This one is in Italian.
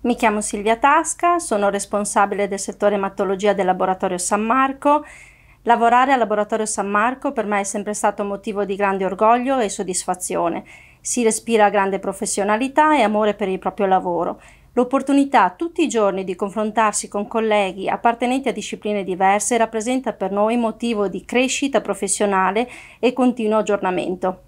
Mi chiamo Silvia Tasca, sono responsabile del settore ematologia del Laboratorio San Marco. Lavorare al Laboratorio San Marco per me è sempre stato motivo di grande orgoglio e soddisfazione. Si respira grande professionalità e amore per il proprio lavoro. L'opportunità tutti i giorni di confrontarsi con colleghi appartenenti a discipline diverse rappresenta per noi motivo di crescita professionale e continuo aggiornamento.